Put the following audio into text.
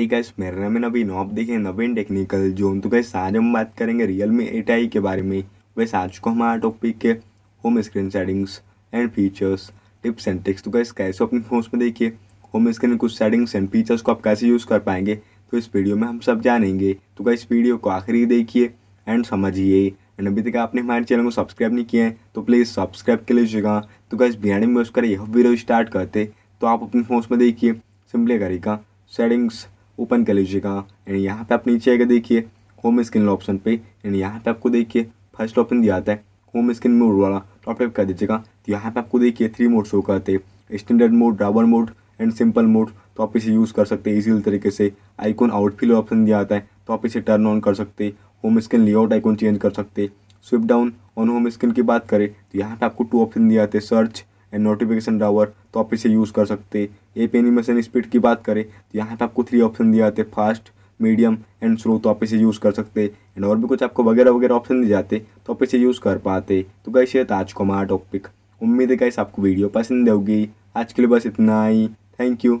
ही gas मेरा नाम है नवीन आप देखें नवीन टेक्निकल जोन तो गैस आज हम बात करेंगे रियल मी एट के बारे में वैसे आज को हमारा टॉपिक है home screen settings and features tips and tricks तो गैस कैसे अपने फोन में देखिए होम स्क्रीन कुछ सेटिंग्स एंड फीचर्स को आप कैसे यूज़ कर पाएंगे तो इस वीडियो में हम सब जानेंगे तो गैस वीडियो को आखिरी देखिए एंड समझिए एंड अभी तक आपने हमारे चैनल को सब्सक्राइब नहीं किया है तो प्लीज़ सब्सक्राइब कर लीजिएगा तो गैस बिहार में उसका यह वीडियो स्टार्ट करते तो आप अपने फोन में देखिए सिंपली करेगा सेटिंग्स ओपन कर लीजिएगा एंड यहाँ पे आप नीचे आएगा देखिए होम स्क्रीन ऑप्शन पे एंड यहाँ पे आपको देखिए फर्स्ट ऑप्शन दिया आता है होम स्क्रीन मोड वाला तो आप कर दीजिएगा तो यहाँ पे आपको देखिए थ्री मोड शो करते हैं standard mode drawer mode and simple mode तो आप इसे यूज़ कर सकते हैं इजीली तरीके से आइकॉन आउटफिल ऑप्शन दिया आता है तो आप इसे टर्न ऑन कर सकते home screen layout icon change कर सकते swipe down on home screen की बात करें तो यहाँ पे आपको टू ऑप्शन दिया जाते हैं सर्च एंड नोटिफिकेशन डावर तो आप इसे यूज़ कर सकते ए पे एनिमेशन स्पीड की बात करें तो यहाँ पर आपको थ्री ऑप्शन दिए जाते फास्ट मीडियम एंड स्लो तो आप इसे यूज़ कर सकते एंड और भी कुछ आपको वगैरह वगैरह ऑप्शन दिए जाते तो आप इसे यूज़ कर पाते तो कैसे ये आज को हमारा टॉपिक उम्मीद है कैसे आपको वीडियो पसंद होगी आज के लिए बस इतना ही थैंक यू